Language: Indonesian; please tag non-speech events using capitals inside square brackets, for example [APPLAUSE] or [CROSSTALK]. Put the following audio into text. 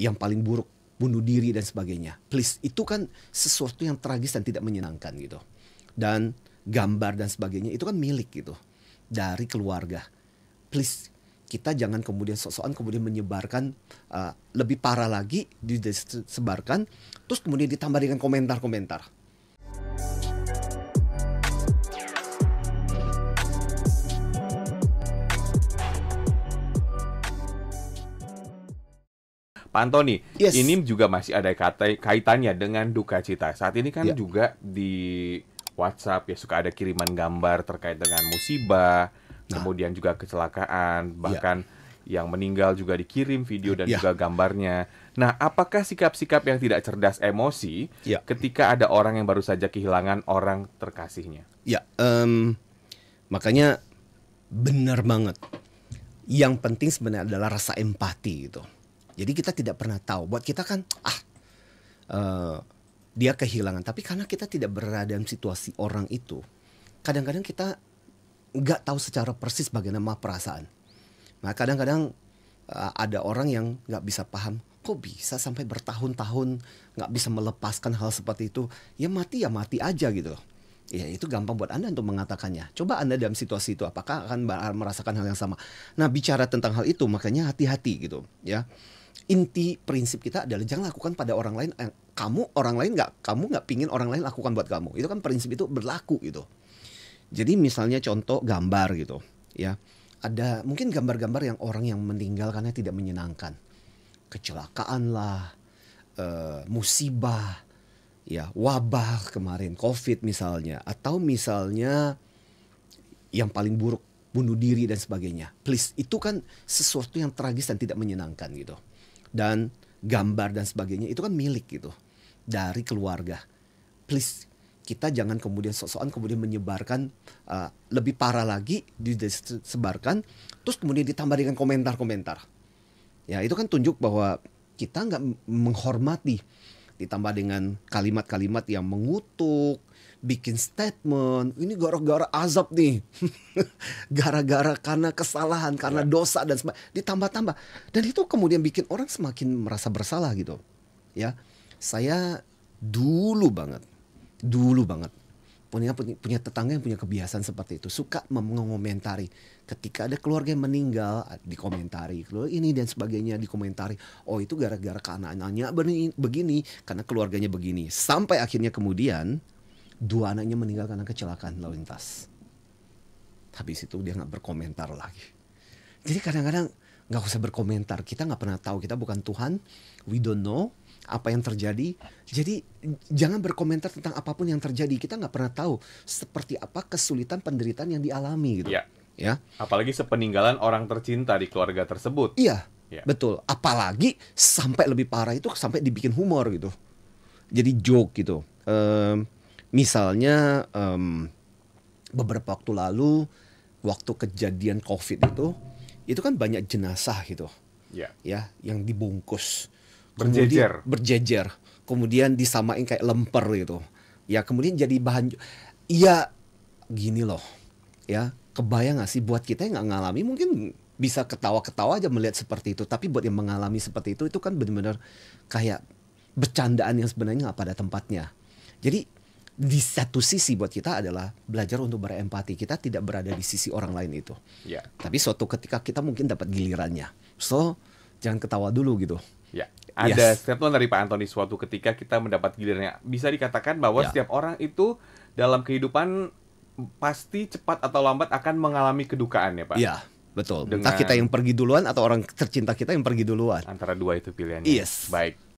yang paling buruk bunuh diri dan sebagainya. Please, itu kan sesuatu yang tragis dan tidak menyenangkan gitu. Dan gambar dan sebagainya itu kan milik gitu dari keluarga. Please kita jangan kemudian sok-sokan kemudian menyebarkan uh, lebih parah lagi disebarkan terus kemudian ditambah dengan komentar-komentar Pak Antoni, yes. ini juga masih ada kata, kaitannya dengan duka cita. Saat ini kan yeah. juga di WhatsApp ya suka ada kiriman gambar terkait dengan musibah, nah. kemudian juga kecelakaan, ya. bahkan yeah. yang meninggal juga dikirim video dan yeah. juga gambarnya. Nah, apakah sikap-sikap yang tidak cerdas emosi yeah. ketika ada orang yang baru saja kehilangan orang terkasihnya? Ya, yeah, um, makanya benar banget. Yang penting sebenarnya adalah rasa empati gitu jadi kita tidak pernah tahu. Buat kita kan ah uh, dia kehilangan. Tapi karena kita tidak berada dalam situasi orang itu, kadang-kadang kita nggak tahu secara persis bagaimana perasaan. Nah kadang-kadang uh, ada orang yang nggak bisa paham. Kok bisa sampai bertahun-tahun nggak bisa melepaskan hal seperti itu? Ya mati ya mati aja gitu Ya itu gampang buat Anda untuk mengatakannya. Coba Anda dalam situasi itu apakah akan merasakan hal yang sama? Nah, bicara tentang hal itu makanya hati-hati gitu ya inti prinsip kita adalah jangan lakukan pada orang lain eh, kamu orang lain nggak kamu nggak pingin orang lain lakukan buat kamu itu kan prinsip itu berlaku gitu jadi misalnya contoh gambar gitu ya ada mungkin gambar-gambar yang orang yang meninggal karena tidak menyenangkan kecelakaan lah eh, musibah ya wabah kemarin covid misalnya atau misalnya yang paling buruk bunuh diri dan sebagainya. Please, itu kan sesuatu yang tragis dan tidak menyenangkan gitu. Dan gambar dan sebagainya itu kan milik gitu dari keluarga. Please, kita jangan kemudian sok-sokan kemudian menyebarkan uh, lebih parah lagi disebarkan terus kemudian ditambah dengan komentar-komentar. Ya, itu kan tunjuk bahwa kita nggak menghormati ditambah dengan kalimat-kalimat yang mengutuk, bikin statement, ini gara-gara azab nih. [LAUGHS] gara-gara karena kesalahan, karena ya. dosa dan sebagainya. Ditambah-tambah. Dan itu kemudian bikin orang semakin merasa bersalah gitu. Ya. Saya dulu banget, dulu banget punya punya tetangga yang punya kebiasaan seperti itu suka mengomentari ketika ada keluarga yang meninggal dikomentari keluar ini dan sebagainya dikomentari oh itu gara-gara anak-anaknya begini karena keluarganya begini sampai akhirnya kemudian dua anaknya meninggal karena kecelakaan lalu lintas habis itu dia nggak berkomentar lagi jadi kadang-kadang nggak usah berkomentar kita nggak pernah tahu kita bukan Tuhan we don't know apa yang terjadi. Jadi jangan berkomentar tentang apapun yang terjadi. Kita nggak pernah tahu seperti apa kesulitan penderitaan yang dialami gitu. Ya. ya. Apalagi sepeninggalan orang tercinta di keluarga tersebut. Iya. Ya. Betul. Apalagi sampai lebih parah itu sampai dibikin humor gitu. Jadi joke gitu. Um, misalnya um, beberapa waktu lalu waktu kejadian COVID itu itu kan banyak jenazah gitu. Ya. Ya, yang dibungkus berjejer berjejer kemudian disamain kayak lemper gitu ya kemudian jadi bahan iya gini loh ya kebayang gak sih buat kita yang nggak ngalami mungkin bisa ketawa-ketawa aja melihat seperti itu tapi buat yang mengalami seperti itu itu kan benar-benar kayak bercandaan yang sebenarnya nggak pada tempatnya jadi di satu sisi buat kita adalah belajar untuk berempati. Kita tidak berada di sisi orang lain itu. Yeah. Tapi suatu ketika kita mungkin dapat gilirannya. So, jangan ketawa dulu gitu. Yeah ada yes. statement dari Pak Antoni suatu ketika kita mendapat gilirnya, Bisa dikatakan bahwa yeah. setiap orang itu dalam kehidupan pasti cepat atau lambat akan mengalami kedukaan ya Pak. Iya, yeah, betul. Dengan... Entah kita yang pergi duluan atau orang tercinta kita yang pergi duluan. Antara dua itu pilihannya. Yes. Baik.